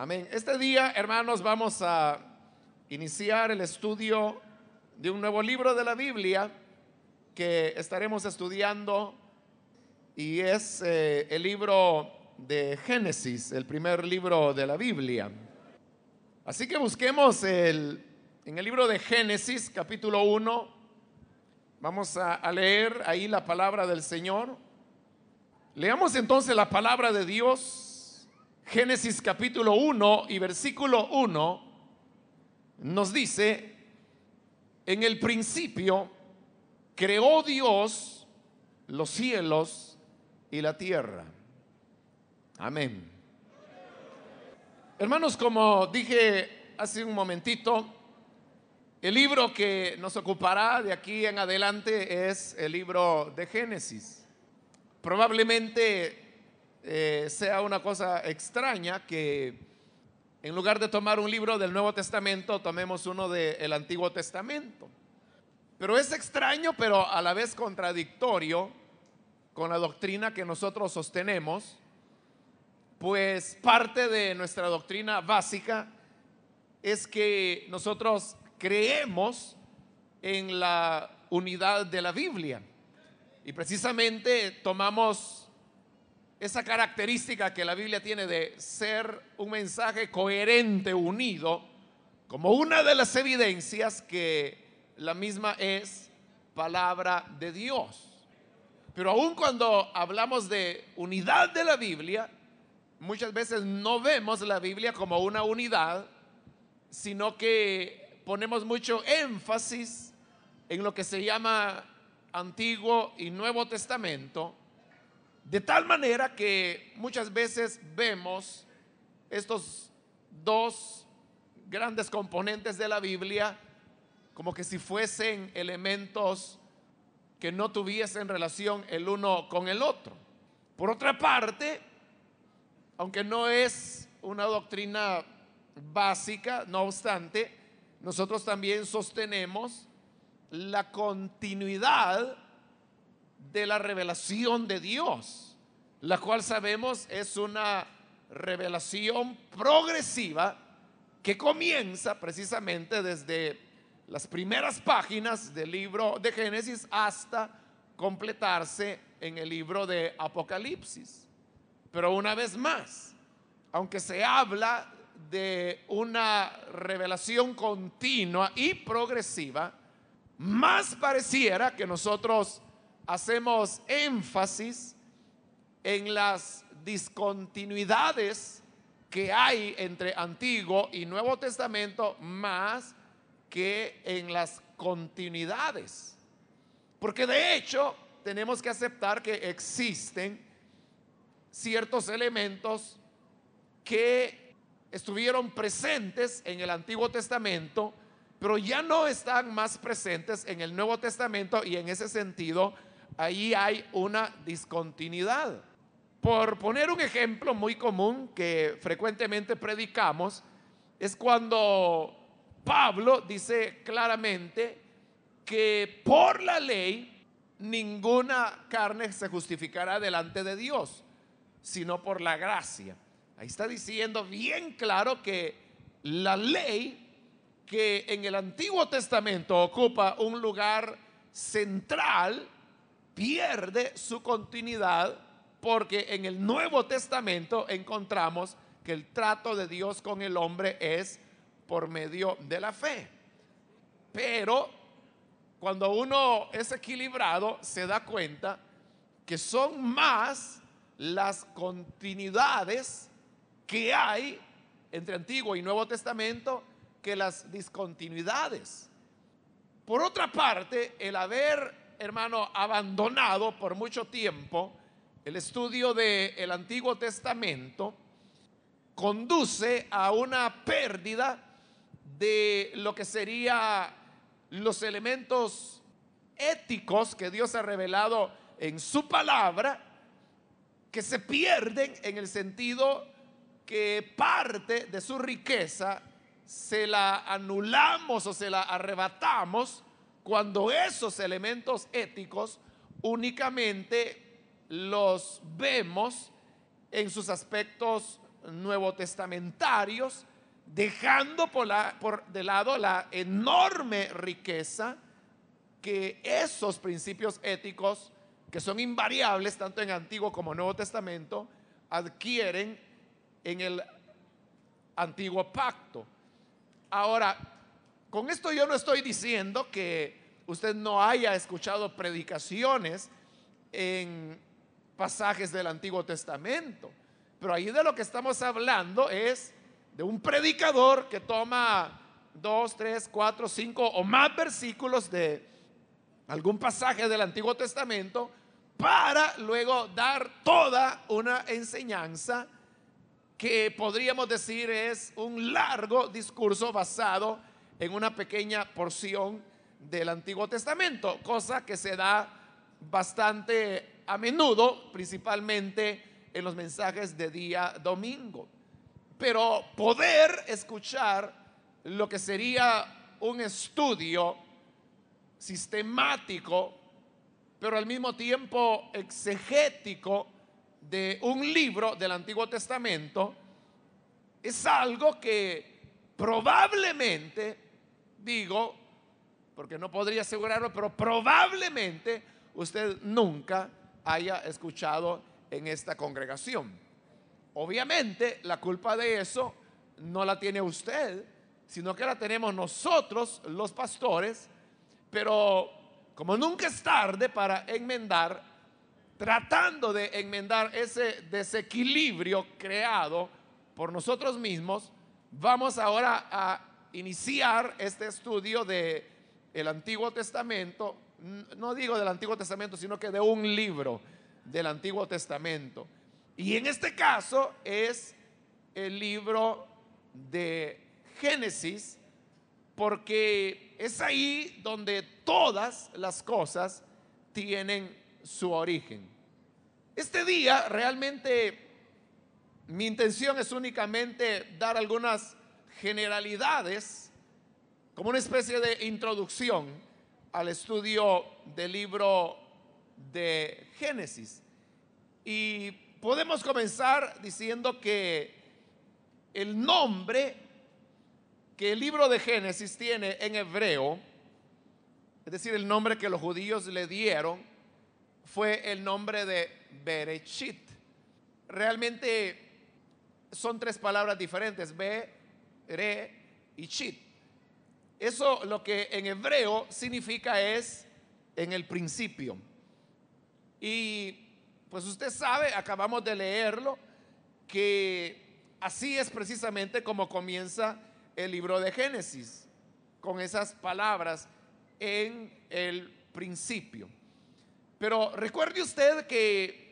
Amén. Este día, hermanos, vamos a iniciar el estudio de un nuevo libro de la Biblia que estaremos estudiando y es eh, el libro de Génesis, el primer libro de la Biblia. Así que busquemos el, en el libro de Génesis, capítulo 1, vamos a leer ahí la palabra del Señor. Leamos entonces la palabra de Dios Génesis capítulo 1 y versículo 1 nos dice, en el principio creó Dios los cielos y la tierra. Amén. Hermanos, como dije hace un momentito, el libro que nos ocupará de aquí en adelante es el libro de Génesis. Probablemente eh, sea una cosa extraña que en lugar de tomar un libro del Nuevo Testamento, tomemos uno del Antiguo Testamento. Pero es extraño, pero a la vez contradictorio con la doctrina que nosotros sostenemos, pues parte de nuestra doctrina básica es que nosotros creemos en la unidad de la Biblia. Y precisamente tomamos esa característica que la Biblia tiene de ser un mensaje coherente, unido, como una de las evidencias que la misma es palabra de Dios. Pero aun cuando hablamos de unidad de la Biblia, muchas veces no vemos la Biblia como una unidad, sino que ponemos mucho énfasis en lo que se llama Antiguo y Nuevo Testamento de tal manera que muchas veces vemos estos dos grandes componentes de la Biblia como que si fuesen elementos que no tuviesen relación el uno con el otro. Por otra parte, aunque no es una doctrina básica, no obstante, nosotros también sostenemos la continuidad de la revelación de Dios, la cual sabemos es una revelación progresiva que comienza precisamente desde las primeras páginas del libro de Génesis hasta completarse en el libro de Apocalipsis. Pero una vez más, aunque se habla de una revelación continua y progresiva, más pareciera que nosotros hacemos énfasis en las discontinuidades que hay entre Antiguo y Nuevo Testamento más que en las continuidades. Porque de hecho tenemos que aceptar que existen ciertos elementos que estuvieron presentes en el Antiguo Testamento, pero ya no están más presentes en el Nuevo Testamento y en ese sentido ahí hay una discontinuidad. Por poner un ejemplo muy común que frecuentemente predicamos, es cuando Pablo dice claramente que por la ley ninguna carne se justificará delante de Dios, sino por la gracia. Ahí está diciendo bien claro que la ley que en el Antiguo Testamento ocupa un lugar central, pierde su continuidad porque en el Nuevo Testamento encontramos que el trato de Dios con el hombre es por medio de la fe. Pero cuando uno es equilibrado se da cuenta que son más las continuidades que hay entre Antiguo y Nuevo Testamento que las discontinuidades. Por otra parte, el haber hermano, abandonado por mucho tiempo el estudio del el Antiguo Testamento, conduce a una pérdida de lo que sería los elementos éticos que Dios ha revelado en su palabra, que se pierden en el sentido que parte de su riqueza se la anulamos o se la arrebatamos cuando esos elementos éticos únicamente los vemos en sus aspectos Nuevo Testamentarios, dejando por, por de lado la enorme riqueza que esos principios éticos, que son invariables tanto en Antiguo como Nuevo Testamento, adquieren en el Antiguo Pacto. Ahora, con esto yo no estoy diciendo que usted no haya escuchado predicaciones en pasajes del Antiguo Testamento, pero ahí de lo que estamos hablando es de un predicador que toma dos, tres, cuatro, cinco o más versículos de algún pasaje del Antiguo Testamento para luego dar toda una enseñanza que podríamos decir es un largo discurso basado en una pequeña porción del Antiguo Testamento, cosa que se da bastante a menudo, principalmente en los mensajes de día domingo. Pero poder escuchar lo que sería un estudio sistemático, pero al mismo tiempo exegético de un libro del Antiguo Testamento, es algo que probablemente digo, porque no podría asegurarlo, pero probablemente usted nunca haya escuchado en esta congregación. Obviamente la culpa de eso no la tiene usted, sino que la tenemos nosotros, los pastores, pero como nunca es tarde para enmendar, tratando de enmendar ese desequilibrio creado por nosotros mismos, vamos ahora a iniciar este estudio de Antiguo Testamento, no digo del Antiguo Testamento, sino que de un libro del Antiguo Testamento. Y en este caso es el libro de Génesis, porque es ahí donde todas las cosas tienen su origen. Este día realmente mi intención es únicamente dar algunas generalidades como una especie de introducción al estudio del libro de Génesis. Y podemos comenzar diciendo que el nombre que el libro de Génesis tiene en hebreo, es decir, el nombre que los judíos le dieron, fue el nombre de Berechit Realmente son tres palabras diferentes, B re y chit. Eso lo que en hebreo significa es en el principio. Y pues usted sabe, acabamos de leerlo, que así es precisamente como comienza el libro de Génesis, con esas palabras en el principio. Pero recuerde usted que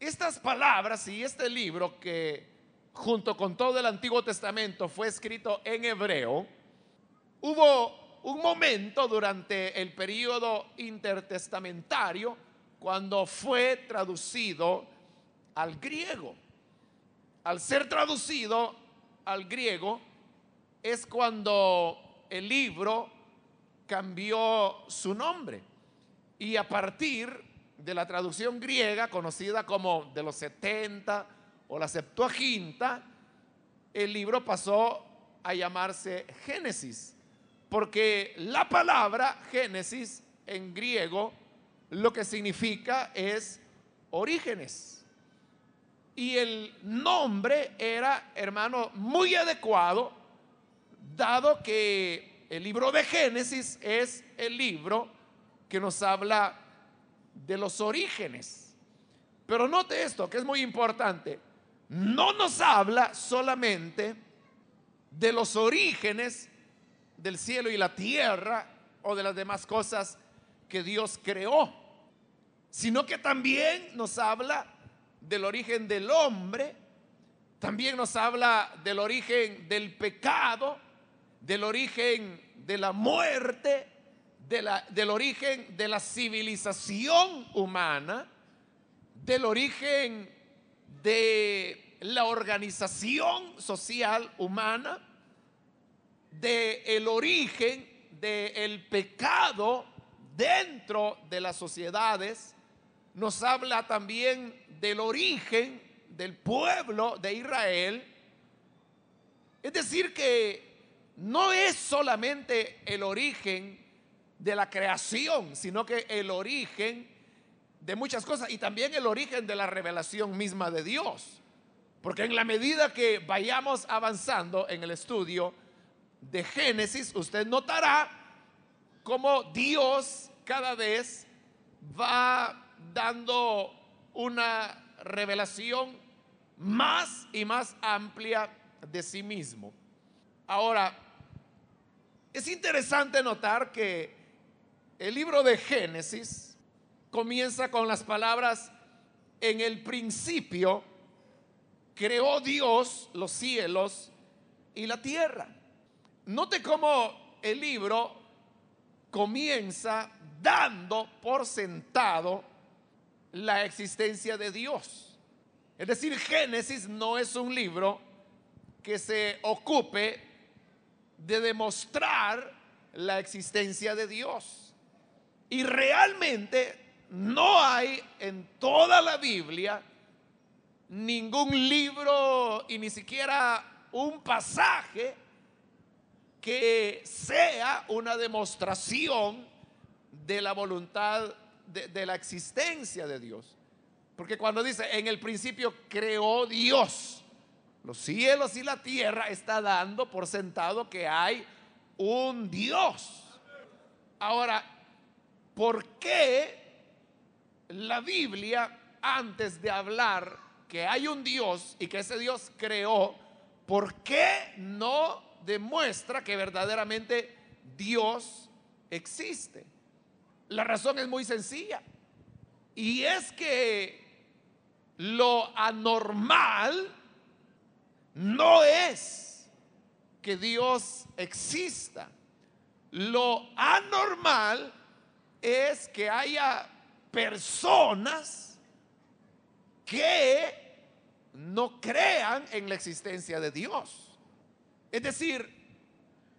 estas palabras y este libro que junto con todo el Antiguo Testamento, fue escrito en hebreo, hubo un momento durante el periodo intertestamentario cuando fue traducido al griego. Al ser traducido al griego es cuando el libro cambió su nombre. Y a partir de la traducción griega, conocida como de los 70, o la Septuaginta, el libro pasó a llamarse Génesis, porque la palabra Génesis en griego lo que significa es orígenes. Y el nombre era, hermano, muy adecuado, dado que el libro de Génesis es el libro que nos habla de los orígenes. Pero note esto, que es muy importante no nos habla solamente de los orígenes del cielo y la tierra o de las demás cosas que Dios creó, sino que también nos habla del origen del hombre, también nos habla del origen del pecado, del origen de la muerte, de la, del origen de la civilización humana, del origen de la organización social humana, de el origen del pecado dentro de las sociedades, nos habla también del origen del pueblo de Israel. Es decir, que no es solamente el origen de la creación, sino que el origen de muchas cosas y también el origen de la revelación misma de Dios. Porque en la medida que vayamos avanzando en el estudio de Génesis, usted notará cómo Dios cada vez va dando una revelación más y más amplia de sí mismo. Ahora, es interesante notar que el libro de Génesis comienza con las palabras, en el principio creó Dios los cielos y la tierra. Note cómo el libro comienza dando por sentado la existencia de Dios. Es decir, Génesis no es un libro que se ocupe de demostrar la existencia de Dios. Y realmente no hay en toda la Biblia ningún libro y ni siquiera un pasaje que sea una demostración de la voluntad de, la existencia de Dios. Porque cuando dice, en el principio creó Dios, los cielos y la tierra está dando por sentado que hay un Dios. Ahora, ¿por qué la Biblia, antes de hablar que hay un Dios y que ese Dios creó, ¿por qué no demuestra que verdaderamente Dios existe? La razón es muy sencilla. Y es que lo anormal no es que Dios exista. Lo anormal es que haya personas que no crean en la existencia de Dios. Es decir,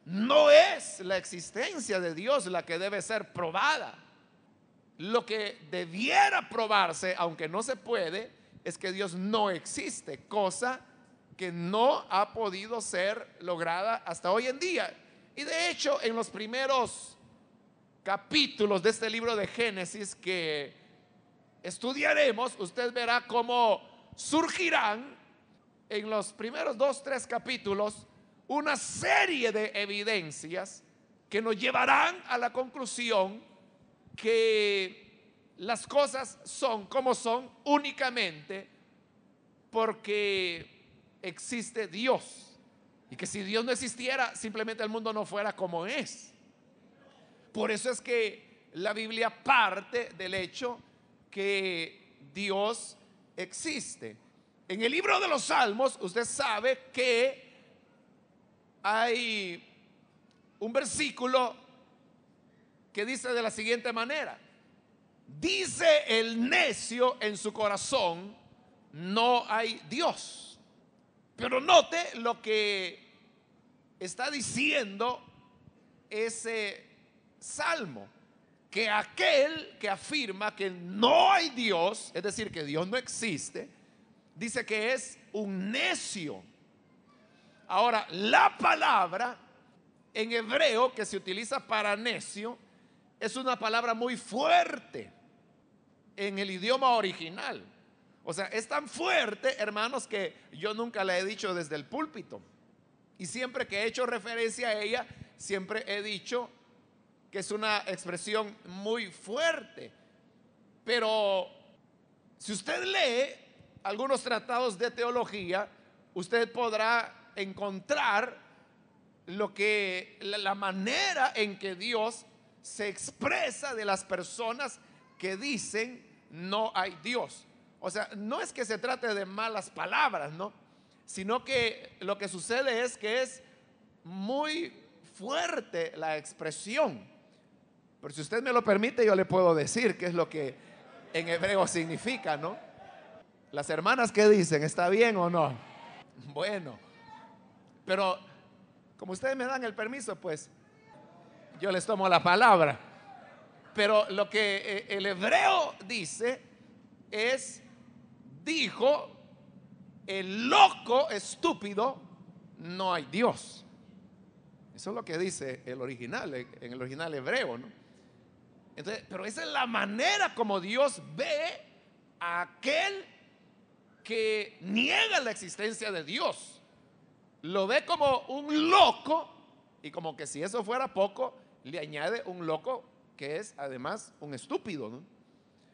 no es la existencia de Dios la que debe ser probada. Lo que debiera probarse, aunque no se puede, es que Dios no existe, cosa que no ha podido ser lograda hasta hoy en día. Y de hecho, en los primeros capítulos de este libro de Génesis que estudiaremos, usted verá cómo surgirán en los primeros dos, tres capítulos una serie de evidencias que nos llevarán a la conclusión que las cosas son como son únicamente porque existe Dios. Y que si Dios no existiera, simplemente el mundo no fuera como es. Por eso es que la Biblia parte del hecho que Dios existe. En el libro de los Salmos usted sabe que hay un versículo que dice de la siguiente manera, dice el necio en su corazón, no hay Dios. Pero note lo que está diciendo ese salmo, que aquel que afirma que no hay Dios, es decir, que Dios no existe, dice que es un necio. Ahora, la palabra en hebreo que se utiliza para necio es una palabra muy fuerte en el idioma original. O sea, es tan fuerte, hermanos, que yo nunca la he dicho desde el púlpito. Y siempre que he hecho referencia a ella, siempre he dicho que es una expresión muy fuerte. Pero si usted lee algunos tratados de teología, usted podrá encontrar lo que la manera en que Dios se expresa de las personas que dicen no hay Dios. O sea, no es que se trate de malas palabras, ¿no? Sino que lo que sucede es que es muy fuerte la expresión. Pero si usted me lo permite, yo le puedo decir qué es lo que en hebreo significa, ¿no? Las hermanas que dicen, ¿está bien o no? Bueno, pero como ustedes me dan el permiso, pues yo les tomo la palabra. Pero lo que eh, el hebreo dice es, dijo el loco estúpido, no hay Dios. Eso es lo que dice el original, en el original hebreo, ¿no? Entonces, pero esa es la manera como Dios ve a aquel que niega la existencia de Dios. Lo ve como un loco y como que si eso fuera poco, le añade un loco que es además un estúpido.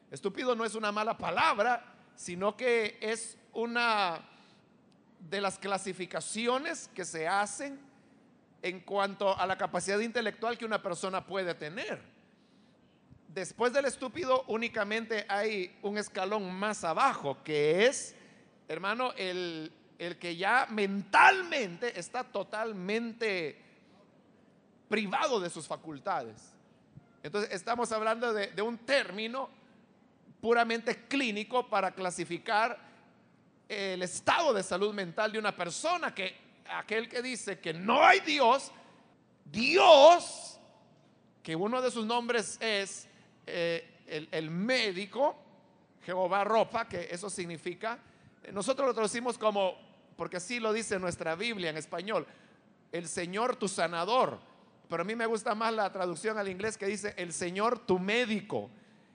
Estúpido no es una mala palabra, sino que es una de las clasificaciones que se hacen en cuanto a la capacidad intelectual que una persona puede tener. Después del estúpido únicamente hay un escalón más abajo, que es, hermano, el, que ya mentalmente está totalmente privado de sus facultades. Entonces estamos hablando de, de un término puramente clínico para clasificar el estado de salud mental de una persona, que aquel que dice que no hay Dios, Dios, que uno de sus nombres es eh, el, el, médico, Jehová ropa, que eso significa, eh, nosotros lo traducimos como, porque así lo dice nuestra Biblia en español, el Señor tu sanador, pero a mí me gusta más la traducción al inglés que dice el Señor tu médico.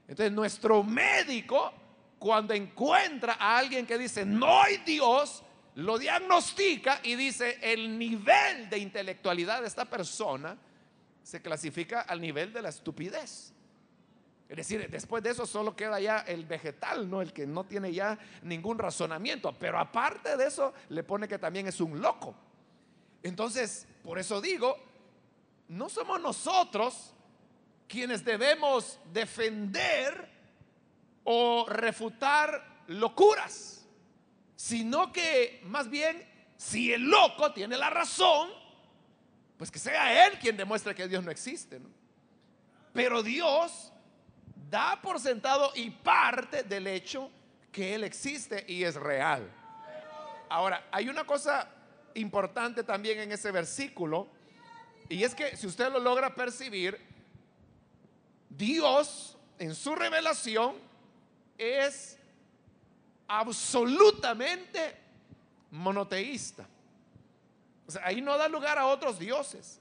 Entonces nuestro médico, cuando encuentra a alguien que dice, no hay Dios, lo diagnostica y dice, el nivel de intelectualidad de esta persona se clasifica al nivel de la estupidez. Es decir, después de eso solo queda ya el vegetal, ¿no? El que no tiene ya ningún razonamiento. Pero aparte de eso, le pone que también es un loco. Entonces, por eso digo, no somos nosotros quienes debemos defender o refutar locuras, sino que más bien, si el loco tiene la razón, pues que sea él quien demuestre que Dios no existe, Pero Dios da por sentado y parte del hecho que Él existe y es real. Ahora, hay una cosa importante también en ese versículo, y es que si usted lo logra percibir, Dios en su revelación es absolutamente monoteísta. O sea, ahí no da lugar a otros dioses,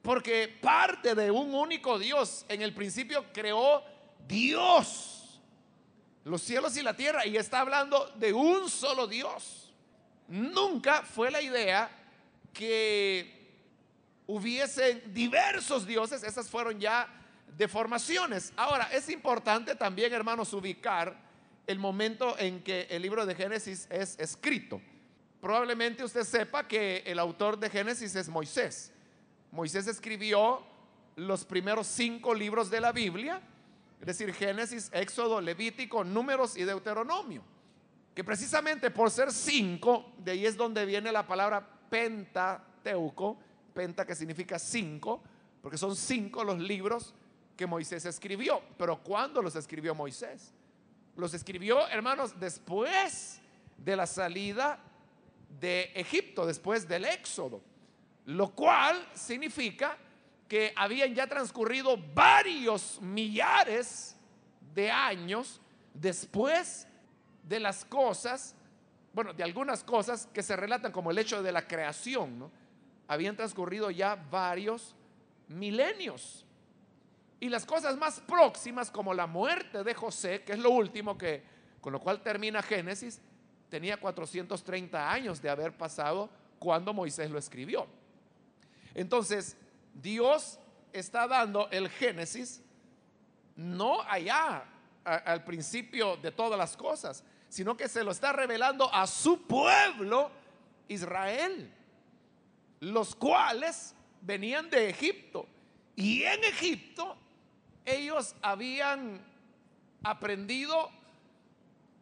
porque parte de un único Dios en el principio creó Dios, los cielos y la tierra, y está hablando de un solo Dios. Nunca fue la idea que hubiesen diversos dioses, esas fueron ya deformaciones. Ahora, es importante también, hermanos, ubicar el momento en que el libro de Génesis es escrito. Probablemente usted sepa que el autor de Génesis es Moisés. Moisés escribió los primeros cinco libros de la Biblia es decir, Génesis, Éxodo, Levítico, Números y Deuteronomio. Que precisamente por ser cinco, de ahí es donde viene la palabra pentateuco, penta que significa cinco, porque son cinco los libros que Moisés escribió. Pero ¿cuándo los escribió Moisés? Los escribió, hermanos, después de la salida de Egipto, después del Éxodo. Lo cual significa que habían ya transcurrido varios millares de años después de las cosas, bueno, de algunas cosas que se relatan como el hecho de la creación, Habían transcurrido ya varios milenios. Y las cosas más próximas, como la muerte de José, que es lo último que, con lo cual termina Génesis, tenía 430 años de haber pasado cuando Moisés lo escribió. Entonces, Dios está dando el Génesis no allá al principio de todas las cosas, sino que se lo está revelando a su pueblo Israel, los cuales venían de Egipto. Y en Egipto ellos habían aprendido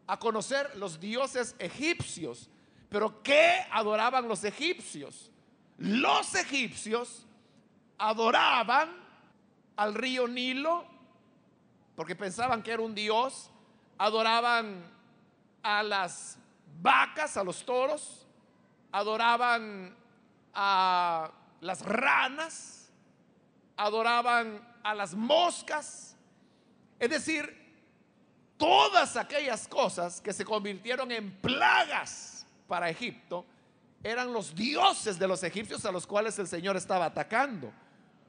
a conocer los dioses egipcios. Pero ¿qué adoraban los egipcios? Los egipcios adoraban al río Nilo, porque pensaban que era un dios, adoraban a las vacas, a los toros, adoraban a las ranas, adoraban a las moscas, es decir, todas aquellas cosas que se convirtieron en plagas para Egipto eran los dioses de los egipcios a los cuales el Señor estaba atacando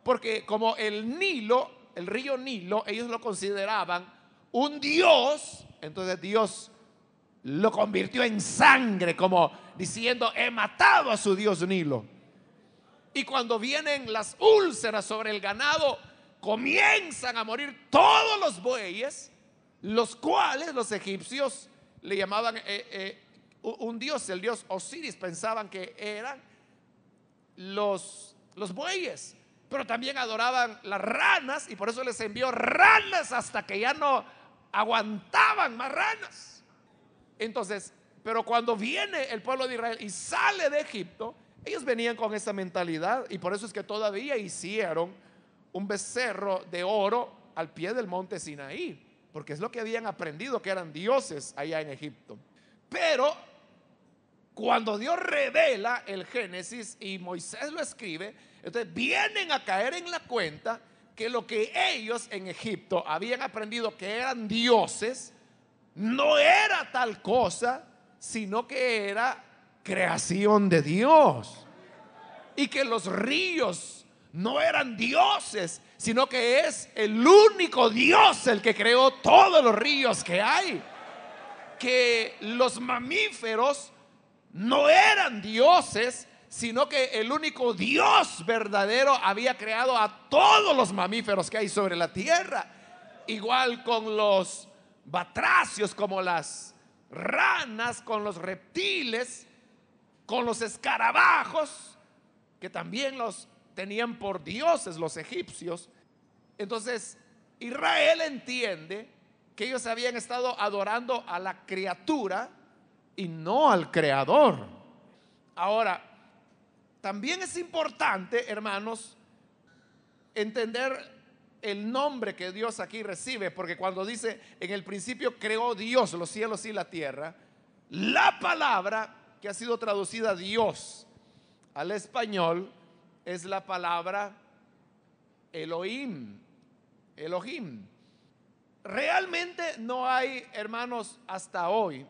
porque como el Nilo, el río Nilo, ellos lo consideraban un dios, entonces Dios lo convirtió en sangre, como diciendo, he matado a su dios Nilo. Y cuando vienen las úlceras sobre el ganado, comienzan a morir todos los bueyes, los cuales los egipcios le llamaban eh, eh, un dios, el dios Osiris, pensaban que eran los, los bueyes pero también adoraban las ranas y por eso les envió ranas hasta que ya no aguantaban más ranas. Entonces, pero cuando viene el pueblo de Israel y sale de Egipto, ellos venían con esa mentalidad y por eso es que todavía hicieron un becerro de oro al pie del monte Sinaí, porque es lo que habían aprendido que eran dioses allá en Egipto. Pero cuando Dios revela el Génesis y Moisés lo escribe, entonces vienen a caer en la cuenta que lo que ellos en Egipto habían aprendido que eran dioses, no era tal cosa, sino que era creación de Dios. Y que los ríos no eran dioses, sino que es el único Dios el que creó todos los ríos que hay. Que los mamíferos no eran dioses, sino que el único Dios verdadero había creado a todos los mamíferos que hay sobre la tierra, igual con los batracios, como las ranas, con los reptiles, con los escarabajos, que también los tenían por dioses los egipcios. Entonces, Israel entiende que ellos habían estado adorando a la criatura y no al creador. Ahora, también es importante, hermanos, entender el nombre que Dios aquí recibe, porque cuando dice, en el principio creó Dios los cielos y la tierra, la palabra que ha sido traducida Dios al español es la palabra Elohim, Elohim. Realmente no hay, hermanos, hasta hoy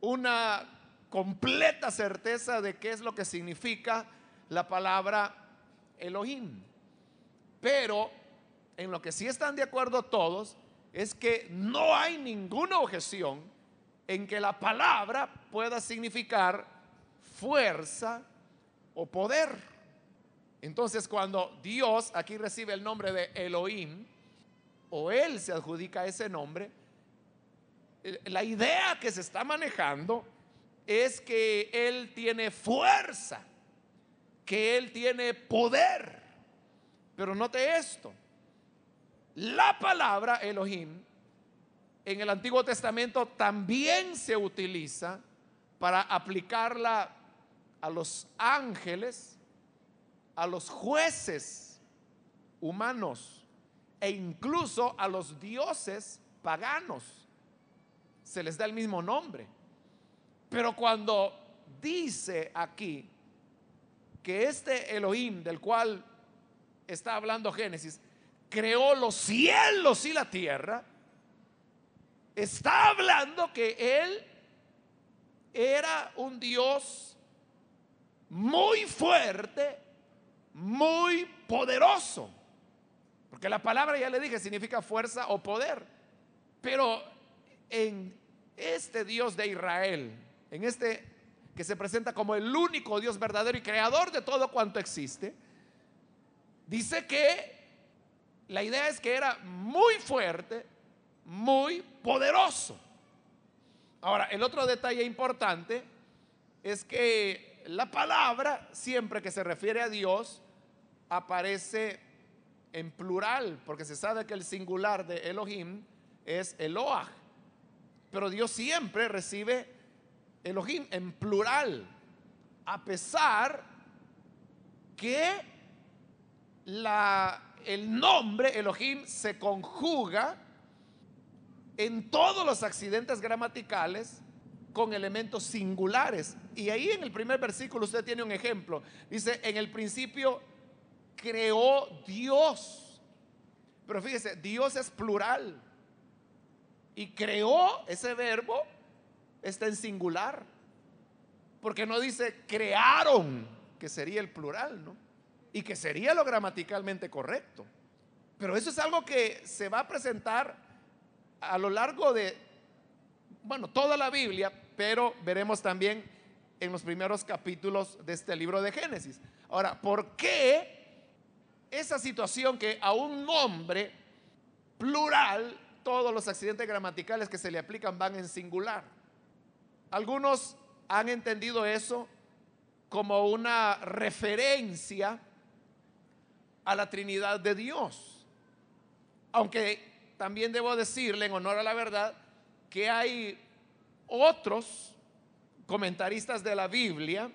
una completa certeza de qué es lo que significa la palabra Elohim. Pero en lo que sí están de acuerdo todos es que no hay ninguna objeción en que la palabra pueda significar fuerza o poder. Entonces cuando Dios aquí recibe el nombre de Elohim, o él se adjudica ese nombre, eh, la idea que se está manejando es que Él tiene fuerza, que Él tiene poder. Pero note esto, la palabra Elohim en el Antiguo Testamento también se utiliza para aplicarla a los ángeles, a los jueces humanos e incluso a los dioses paganos. Se les da el mismo nombre. Pero cuando dice aquí que este Elohim del cual está hablando Génesis, creó los cielos y la tierra, está hablando que él era un Dios muy fuerte, muy poderoso. Porque la palabra, ya le dije, significa fuerza o poder. Pero en este Dios de Israel, en este que se presenta como el único Dios verdadero y creador de todo cuanto existe, dice que la idea es que era muy fuerte, muy poderoso. Ahora, el otro detalle importante es que la palabra, siempre que se refiere a Dios, aparece en plural, porque se sabe que el singular de Elohim es Eloah, pero Dios siempre recibe Elohim en plural, a pesar que el nombre Elohim se conjuga en todos los accidentes gramaticales con elementos singulares. Y ahí en el primer versículo usted tiene un ejemplo. Dice, en el principio creó Dios. Pero fíjese, Dios es plural. Y creó ese verbo está en singular, porque no dice crearon, que sería el plural, ¿no? Y que sería lo gramaticalmente correcto. Pero eso es algo que se va a presentar a lo largo de, bueno, toda la Biblia, pero veremos también en los primeros capítulos de este libro de Génesis. Ahora, ¿por qué esa situación que a un nombre plural todos los accidentes gramaticales que se le aplican van en singular? Algunos han entendido eso como una referencia a la Trinidad de Dios. Aunque también debo decirle, en honor a la verdad, que hay otros comentaristas de la Biblia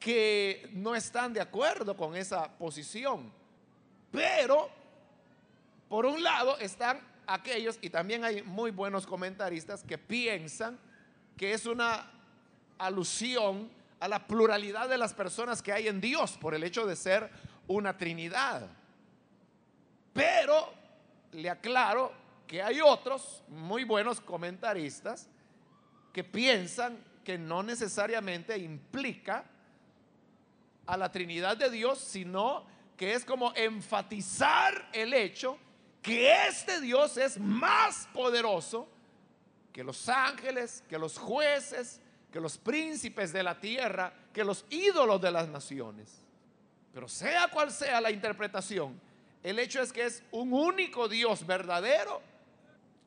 que no están de acuerdo con esa posición. Pero, por un lado, están aquellos, y también hay muy buenos comentaristas que piensan que es una alusión a la pluralidad de las personas que hay en Dios por el hecho de ser una Trinidad. Pero le aclaro que hay otros muy buenos comentaristas que piensan que no necesariamente implica a la Trinidad de Dios, sino que es como enfatizar el hecho que este Dios es más poderoso que los ángeles, que los jueces, que los príncipes de la tierra, que los ídolos de las naciones. Pero sea cual sea la interpretación, el hecho es que es un único Dios verdadero,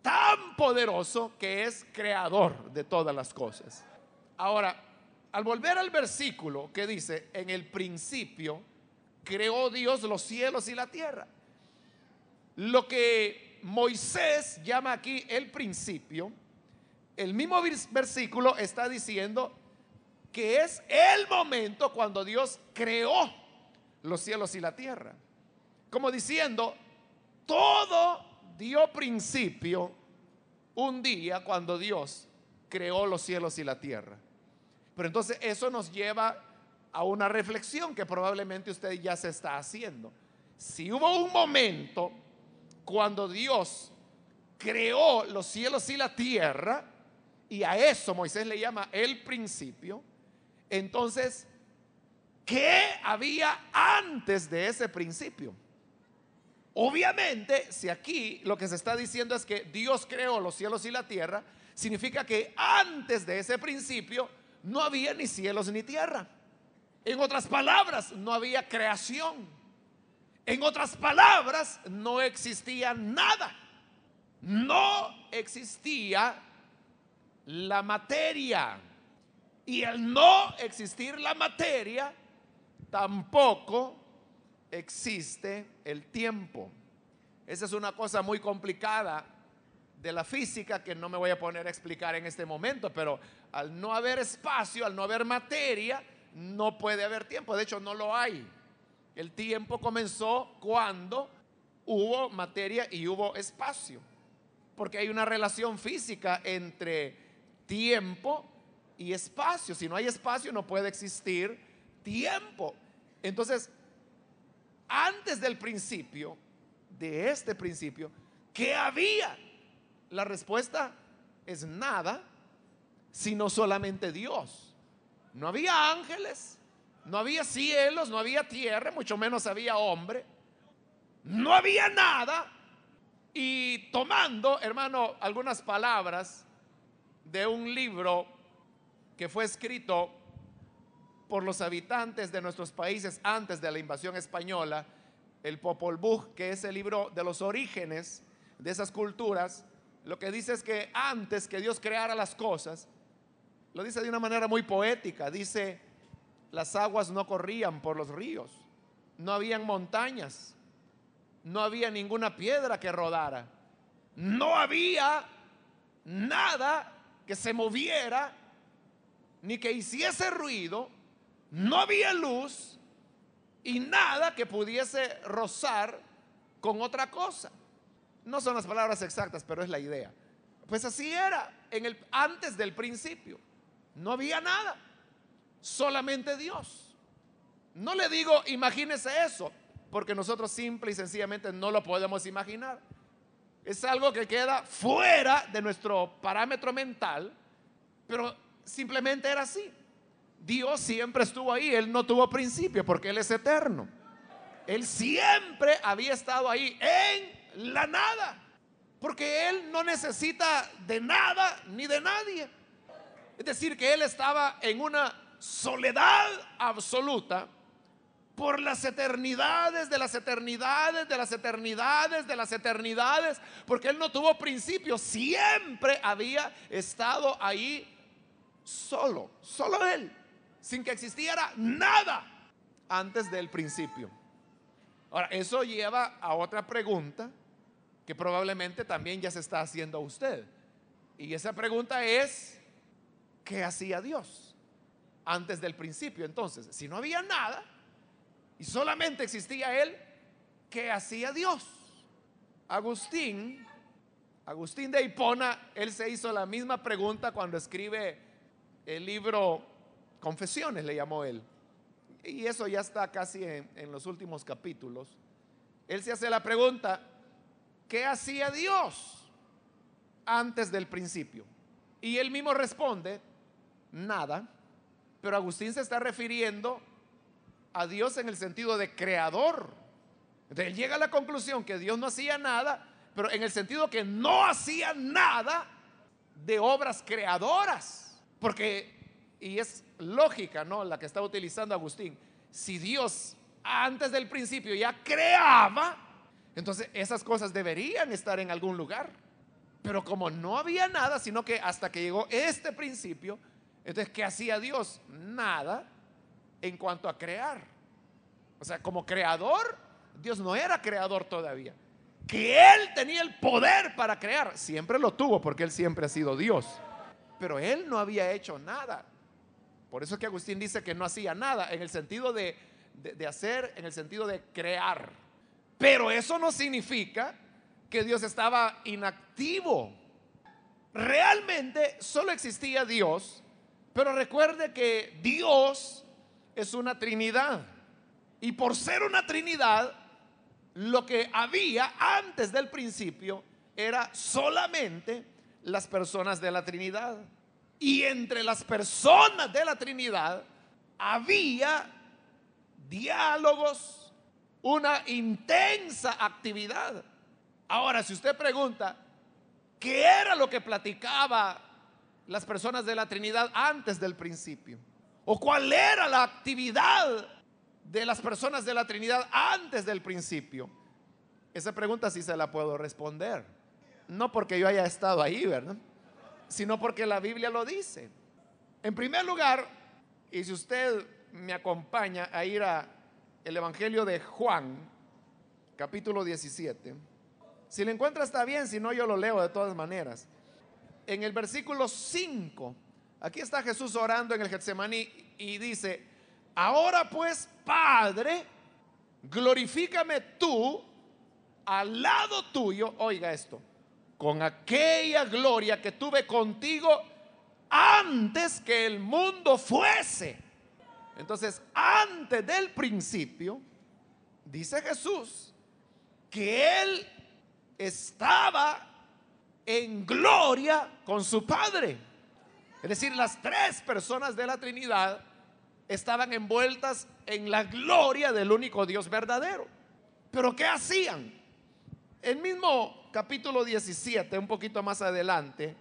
tan poderoso que es creador de todas las cosas. Ahora, al volver al versículo que dice, en el principio creó Dios los cielos y la tierra. Lo que Moisés llama aquí el principio el mismo versículo está diciendo que es el momento cuando Dios creó los cielos y la tierra. Como diciendo, todo dio principio un día cuando Dios creó los cielos y la tierra. Pero entonces eso nos lleva a una reflexión que probablemente usted ya se está haciendo. Si hubo un momento cuando Dios creó los cielos y la tierra, y a eso Moisés le llama el principio. Entonces, ¿qué había antes de ese principio? Obviamente, si aquí lo que se está diciendo es que Dios creó los cielos y la tierra, significa que antes de ese principio no había ni cielos ni tierra. En otras palabras, no había creación. En otras palabras, no existía nada. No existía la materia. Y al no existir la materia, tampoco existe el tiempo. Esa es una cosa muy complicada de la física que no me voy a poner a explicar en este momento, pero al no haber espacio, al no haber materia, no puede haber tiempo. De hecho, no lo hay. El tiempo comenzó cuando hubo materia y hubo espacio, porque hay una relación física entre tiempo y espacio. Si no hay espacio no puede existir tiempo. Entonces, antes del principio, de este principio, ¿qué había? La respuesta es nada, sino solamente Dios. No había ángeles, no había cielos, no había tierra, mucho menos había hombre. No había nada. Y tomando, hermano, algunas palabras de un libro que fue escrito por los habitantes de nuestros países antes de la invasión española, el Popol Vuh, que es el libro de los orígenes de esas culturas, lo que dice es que antes que Dios creara las cosas, lo dice de una manera muy poética, dice, las aguas no corrían por los ríos, no habían montañas, no había ninguna piedra que rodara, no había nada que se moviera, ni que hiciese ruido, no había luz y nada que pudiese rozar con otra cosa. No son las palabras exactas, pero es la idea. Pues así era en el antes del principio. No había nada, solamente Dios. No le digo, imagínese eso, porque nosotros simple y sencillamente no lo podemos imaginar es algo que queda fuera de nuestro parámetro mental, pero simplemente era así. Dios siempre estuvo ahí, Él no tuvo principio porque Él es eterno. Él siempre había estado ahí en la nada, porque Él no necesita de nada ni de nadie. Es decir, que Él estaba en una soledad absoluta por las eternidades de las eternidades de las eternidades de las eternidades, porque Él no tuvo principio, siempre había estado ahí solo, solo Él, sin que existiera nada antes del principio. Ahora, eso lleva a otra pregunta que probablemente también ya se está haciendo a usted. Y esa pregunta es, ¿qué hacía Dios antes del principio? Entonces, si no había nada, y solamente existía él que hacía Dios. Agustín, Agustín de Hipona, él se hizo la misma pregunta cuando escribe el libro Confesiones, le llamó él. Y eso ya está casi en, en los últimos capítulos. Él se hace la pregunta, ¿qué hacía Dios antes del principio? Y él mismo responde, nada. Pero Agustín se está refiriendo a Dios en el sentido de creador. Entonces él llega a la conclusión que Dios no hacía nada, pero en el sentido que no hacía nada de obras creadoras. Porque, y es lógica, ¿no? La que está utilizando Agustín. Si Dios antes del principio ya creaba, entonces esas cosas deberían estar en algún lugar. Pero como no había nada, sino que hasta que llegó este principio, entonces, que hacía Dios? Nada en cuanto a crear. O sea, como creador, Dios no era creador todavía. Que Él tenía el poder para crear, siempre lo tuvo porque Él siempre ha sido Dios. Pero Él no había hecho nada. Por eso es que Agustín dice que no hacía nada en el sentido de, hacer, en el sentido de crear. Pero eso no significa que Dios estaba inactivo. Realmente solo existía Dios, pero recuerde que Dios es una trinidad. Y por ser una trinidad, lo que había antes del principio era solamente las personas de la Trinidad. Y entre las personas de la Trinidad había diálogos, una intensa actividad. Ahora, si usted pregunta, ¿qué era lo que platicaba las personas de la Trinidad antes del principio? o cuál era la actividad de las personas de la Trinidad antes del principio. Esa pregunta sí se la puedo responder. No porque yo haya estado ahí, ¿verdad? Sino porque la Biblia lo dice. En primer lugar, y si usted me acompaña a ir a el Evangelio de Juan, capítulo 17. Si le encuentra está bien, si no yo lo leo de todas maneras. En el versículo 5 Aquí está Jesús orando en el Getsemaní y dice, ahora pues, Padre, glorifícame tú al lado tuyo, oiga esto, con aquella gloria que tuve contigo antes que el mundo fuese. Entonces, antes del principio, dice Jesús, que él estaba en gloria con su Padre. Es decir, las tres personas de la Trinidad estaban envueltas en la gloria del único Dios verdadero. Pero ¿qué hacían? El mismo capítulo 17, un poquito más adelante,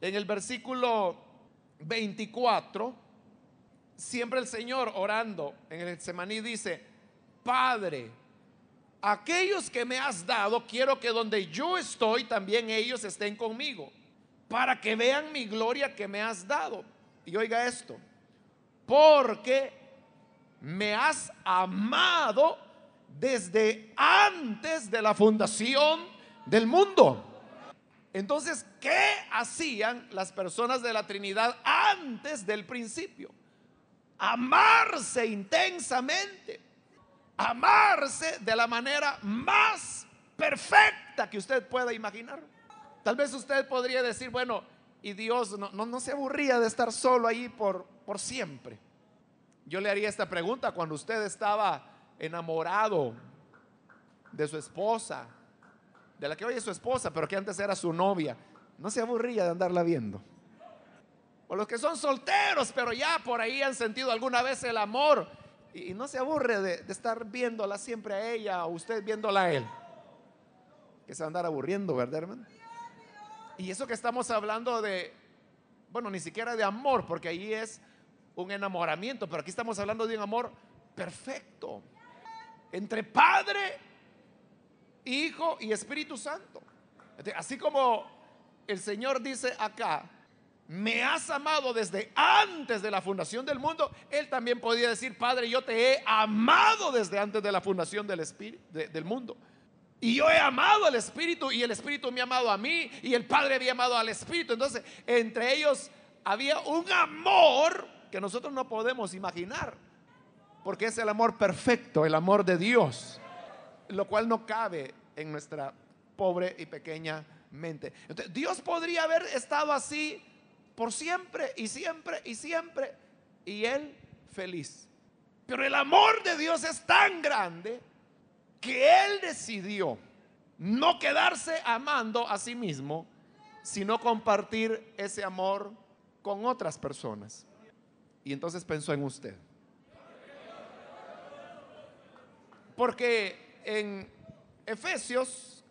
en el versículo 24, siempre el Señor orando en el Semaní dice, Padre, aquellos que me has dado, quiero que donde yo estoy, también ellos estén conmigo para que vean mi gloria que me has dado. Y oiga esto, porque me has amado desde antes de la fundación del mundo. Entonces, ¿qué hacían las personas de la Trinidad antes del principio? Amarse intensamente, amarse de la manera más perfecta que usted pueda imaginar. Tal vez usted podría decir, bueno, y Dios no, no, se aburría de estar solo ahí por, por siempre. Yo le haría esta pregunta cuando usted estaba enamorado de su esposa, de la que hoy es su esposa, pero que antes era su novia, no se aburría de andarla viendo. O los que son solteros, pero ya por ahí han sentido alguna vez el amor y, no se aburre de, de estar viéndola siempre a ella o usted viéndola a él. Que se va a andar aburriendo, ¿verdad, hermano? Y eso que estamos hablando de, bueno, ni siquiera de amor, porque ahí es un enamoramiento, pero aquí estamos hablando de un amor perfecto, entre Padre, Hijo y Espíritu Santo. Así como el Señor dice acá, me has amado desde antes de la fundación del mundo, Él también podía decir, Padre, yo te he amado desde antes de la fundación del, del mundo. Y yo he amado al Espíritu y el Espíritu me ha amado a mí y el Padre había amado al Espíritu. Entonces, entre ellos había un amor que nosotros no podemos imaginar, porque es el amor perfecto, el amor de Dios, lo cual no cabe en nuestra pobre y pequeña mente. Entonces, Dios podría haber estado así por siempre y siempre y siempre y él feliz. Pero el amor de Dios es tan grande que él decidió no quedarse amando a sí mismo, sino compartir ese amor con otras personas. Y entonces pensó en usted. Porque en Efesios,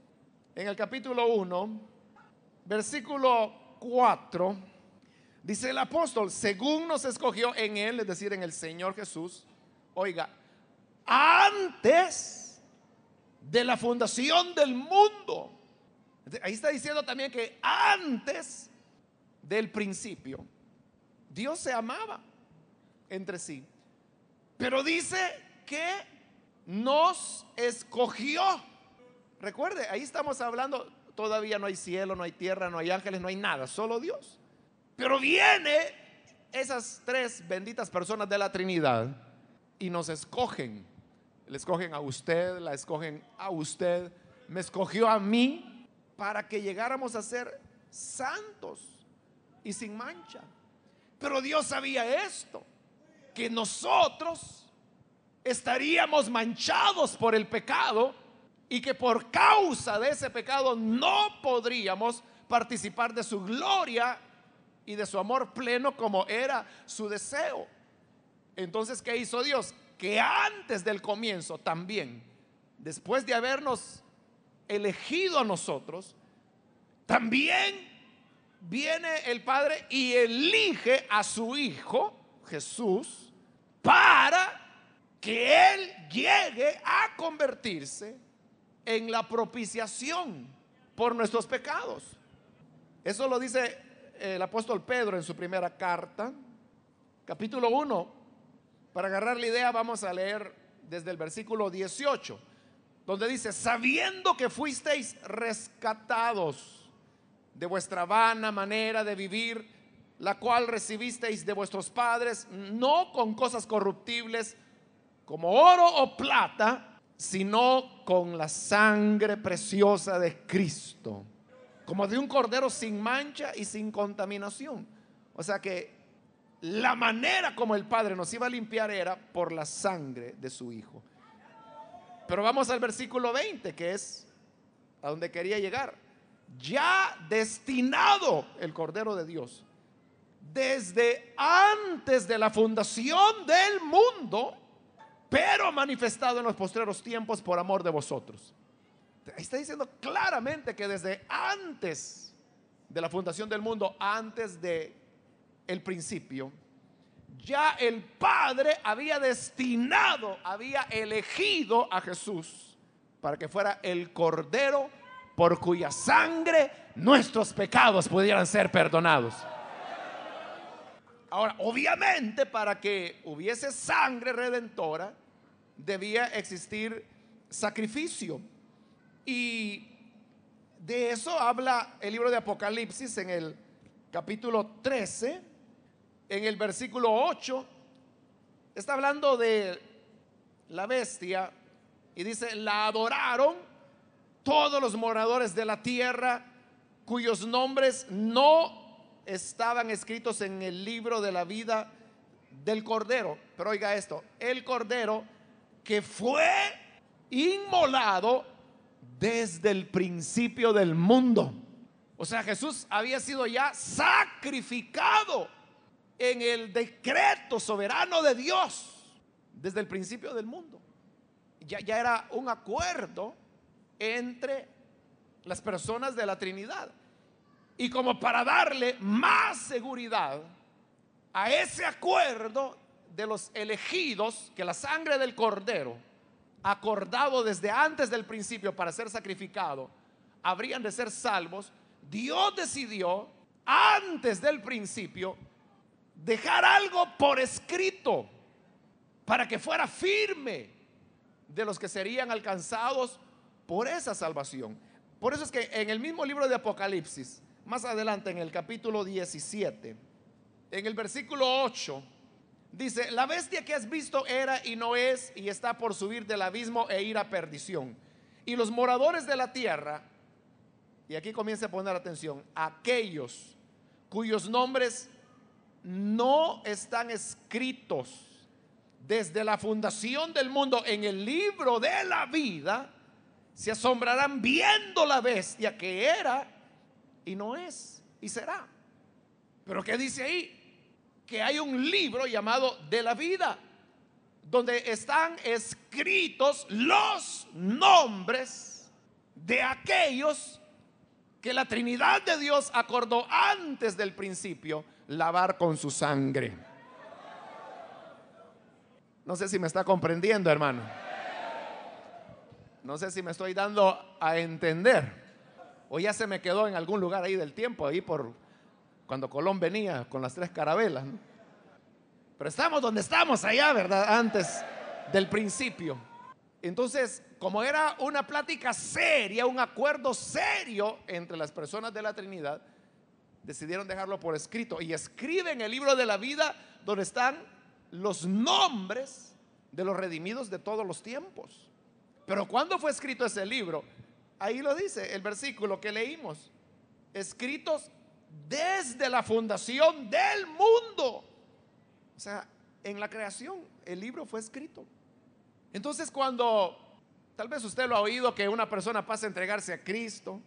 en el capítulo 1, versículo 4, dice el apóstol, según nos escogió en él, es decir, en el Señor Jesús, oiga, antes de la fundación del mundo. Ahí está diciendo también que antes del principio, Dios se amaba entre sí. Pero dice que nos escogió. Recuerde, ahí estamos hablando, todavía no hay cielo, no hay tierra, no hay ángeles, no hay nada, solo Dios. Pero viene esas tres benditas personas de la Trinidad y nos escogen le escogen a usted, la escogen a usted. Me escogió a mí para que llegáramos a ser santos y sin mancha. Pero Dios sabía esto, que nosotros estaríamos manchados por el pecado y que por causa de ese pecado no podríamos participar de su gloria y de su amor pleno como era su deseo. Entonces, ¿qué hizo Dios? que antes del comienzo también, después de habernos elegido a nosotros, también viene el Padre y elige a su Hijo, Jesús, para que Él llegue a convertirse en la propiciación por nuestros pecados. Eso lo dice el apóstol Pedro en su primera carta, capítulo 1, para agarrar la idea vamos a leer desde el versículo 18, donde dice, sabiendo que fuisteis rescatados de vuestra vana manera de vivir, la cual recibisteis de vuestros padres, no con cosas corruptibles como oro o plata, sino con la sangre preciosa de Cristo, como de un cordero sin mancha y sin contaminación. O sea que la manera como el Padre nos iba a limpiar era por la sangre de su Hijo. Pero vamos al versículo 20, que es a donde quería llegar. Ya destinado el Cordero de Dios, desde antes de la fundación del mundo, pero manifestado en los postreros tiempos por amor de vosotros. Está diciendo claramente que desde antes de la fundación del mundo, antes de el principio, ya el Padre había destinado, había elegido a Jesús para que fuera el Cordero por cuya sangre nuestros pecados pudieran ser perdonados. Ahora, obviamente para que hubiese sangre redentora, debía existir sacrificio. Y de eso habla el libro de Apocalipsis en el capítulo 13 en el versículo 8, está hablando de la bestia y dice, la adoraron todos los moradores de la tierra cuyos nombres no estaban escritos en el libro de la vida del Cordero. Pero oiga esto, el Cordero que fue inmolado desde el principio del mundo. O sea, Jesús había sido ya sacrificado en el decreto soberano de Dios desde el principio del mundo. Ya, ya era un acuerdo entre las personas de la Trinidad. Y como para darle más seguridad a ese acuerdo de los elegidos, que la sangre del cordero, acordado desde antes del principio para ser sacrificado, habrían de ser salvos, Dios decidió antes del principio dejar algo por escrito para que fuera firme de los que serían alcanzados por esa salvación. Por eso es que en el mismo libro de Apocalipsis, más adelante en el capítulo 17, en el versículo 8, dice, la bestia que has visto era y no es y está por subir del abismo e ir a perdición. Y los moradores de la tierra, y aquí comienza a poner atención, aquellos cuyos nombres no están escritos desde la fundación del mundo en el libro de la vida, se asombrarán viendo la bestia que era y no es y será. Pero ¿qué dice ahí? Que hay un libro llamado de la vida, donde están escritos los nombres de aquellos que la Trinidad de Dios acordó antes del principio lavar con su sangre. No sé si me está comprendiendo, hermano. No sé si me estoy dando a entender. O ya se me quedó en algún lugar ahí del tiempo, ahí por cuando Colón venía con las tres carabelas. Pero estamos donde estamos allá, ¿verdad? Antes del principio. Entonces, como era una plática seria, un acuerdo serio entre las personas de la Trinidad, decidieron dejarlo por escrito y escriben el libro de la vida donde están los nombres de los redimidos de todos los tiempos. Pero ¿cuándo fue escrito ese libro? Ahí lo dice el versículo que leímos. Escritos desde la fundación del mundo. O sea, en la creación el libro fue escrito. Entonces cuando tal vez usted lo ha oído que una persona pasa a entregarse a Cristo,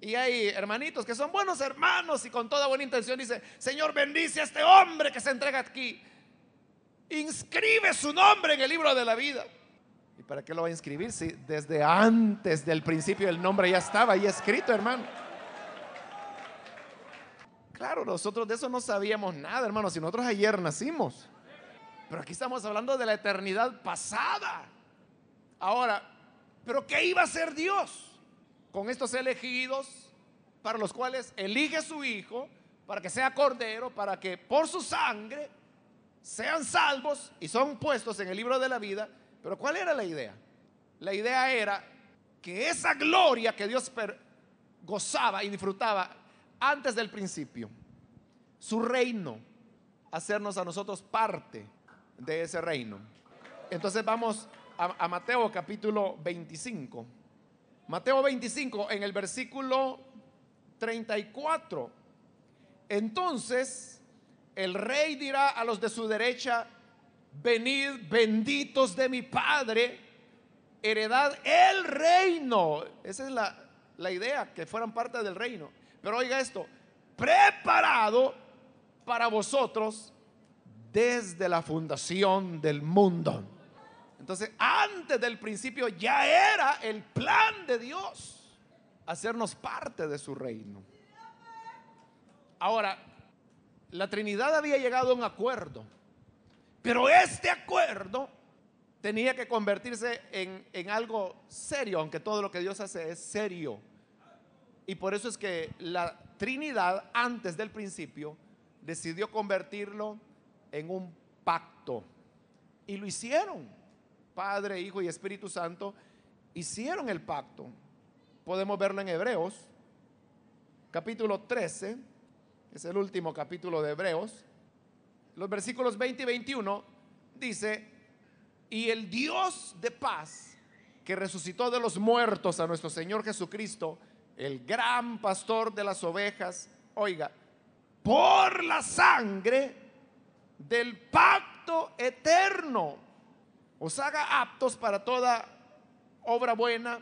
y hay hermanitos que son buenos hermanos y con toda buena intención dice, Señor bendice a este hombre que se entrega aquí. Inscribe su nombre en el libro de la vida. ¿Y para qué lo va a inscribir si desde antes del principio el nombre ya estaba ahí escrito, hermano? Claro, nosotros de eso no sabíamos nada, hermano, si nosotros ayer nacimos. Pero aquí estamos hablando de la eternidad pasada. Ahora, ¿pero qué iba a ser Dios? con estos elegidos para los cuales elige su Hijo, para que sea cordero, para que por su sangre sean salvos y son puestos en el libro de la vida. Pero ¿cuál era la idea? La idea era que esa gloria que Dios gozaba y disfrutaba antes del principio, su reino, hacernos a nosotros parte de ese reino. Entonces vamos a, Mateo capítulo 25. Mateo 25, en el versículo 34. Entonces el rey dirá a los de su derecha, venid benditos de mi Padre, heredad el reino. Esa es la, la idea, que fueran parte del reino. Pero oiga esto, preparado para vosotros desde la fundación del mundo. Entonces, antes del principio ya era el plan de Dios hacernos parte de su reino. Ahora, la Trinidad había llegado a un acuerdo, pero este acuerdo tenía que convertirse en, en, algo serio, aunque todo lo que Dios hace es serio. Y por eso es que la Trinidad, antes del principio, decidió convertirlo en un pacto. Y lo hicieron. Padre, Hijo y Espíritu Santo, hicieron el pacto. Podemos verlo en Hebreos, capítulo 13, es el último capítulo de Hebreos. Los versículos 20 y 21 dice, y el Dios de paz que resucitó de los muertos a nuestro Señor Jesucristo, el gran pastor de las ovejas, oiga, por la sangre del pacto eterno os haga aptos para toda obra buena,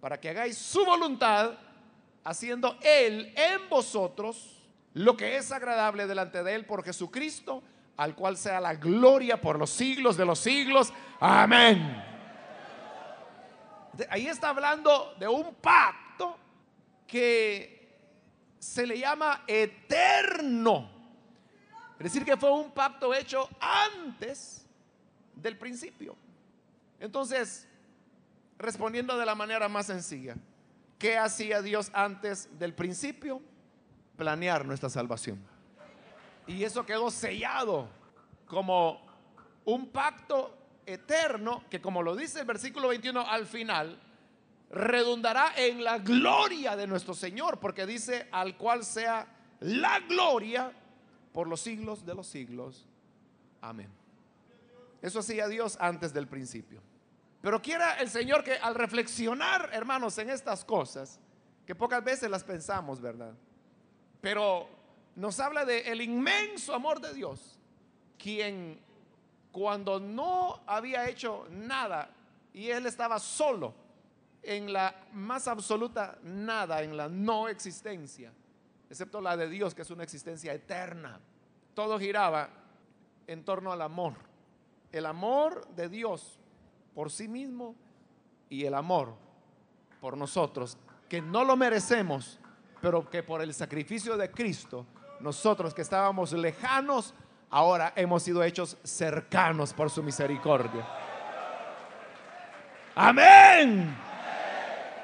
para que hagáis su voluntad, haciendo Él en vosotros lo que es agradable delante de Él por Jesucristo, al cual sea la gloria por los siglos de los siglos. Amén. Ahí está hablando de un pacto que se le llama eterno. Es decir, que fue un pacto hecho antes del principio. Entonces, respondiendo de la manera más sencilla, ¿qué hacía Dios antes del principio? Planear nuestra salvación. Y eso quedó sellado como un pacto eterno que, como lo dice el versículo 21 al final, redundará en la gloria de nuestro Señor, porque dice, al cual sea la gloria por los siglos de los siglos. Amén. Eso hacía Dios antes del principio. Pero quiera el Señor que al reflexionar, hermanos, en estas cosas, que pocas veces las pensamos, ¿verdad? Pero nos habla del el inmenso amor de Dios, quien cuando no había hecho nada y él estaba solo en la más absoluta nada, en la no existencia, excepto la de Dios, que es una existencia eterna. Todo giraba en torno al amor el amor de Dios por sí mismo y el amor por nosotros, que no lo merecemos, pero que por el sacrificio de Cristo, nosotros que estábamos lejanos, ahora hemos sido hechos cercanos por su misericordia. Amén.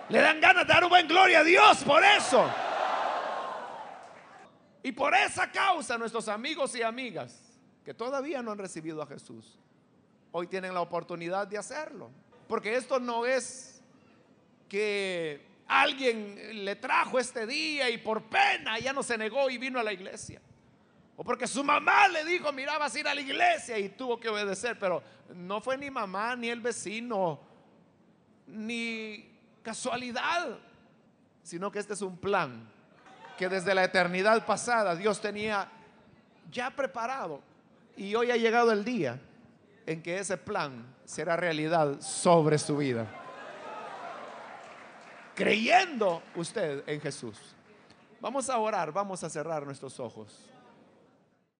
Le dan ganas de dar un buen gloria a Dios por eso. Y por esa causa nuestros amigos y amigas que todavía no han recibido a Jesús, hoy tienen la oportunidad de hacerlo. Porque esto no es que alguien le trajo este día y por pena ya no se negó y vino a la iglesia. O porque su mamá le dijo, mira, vas a ir a la iglesia y tuvo que obedecer. Pero no fue ni mamá, ni el vecino, ni casualidad, sino que este es un plan que desde la eternidad pasada Dios tenía ya preparado y hoy ha llegado el día en que ese plan será realidad sobre su vida. Creyendo usted en Jesús. Vamos a orar, vamos a cerrar nuestros ojos.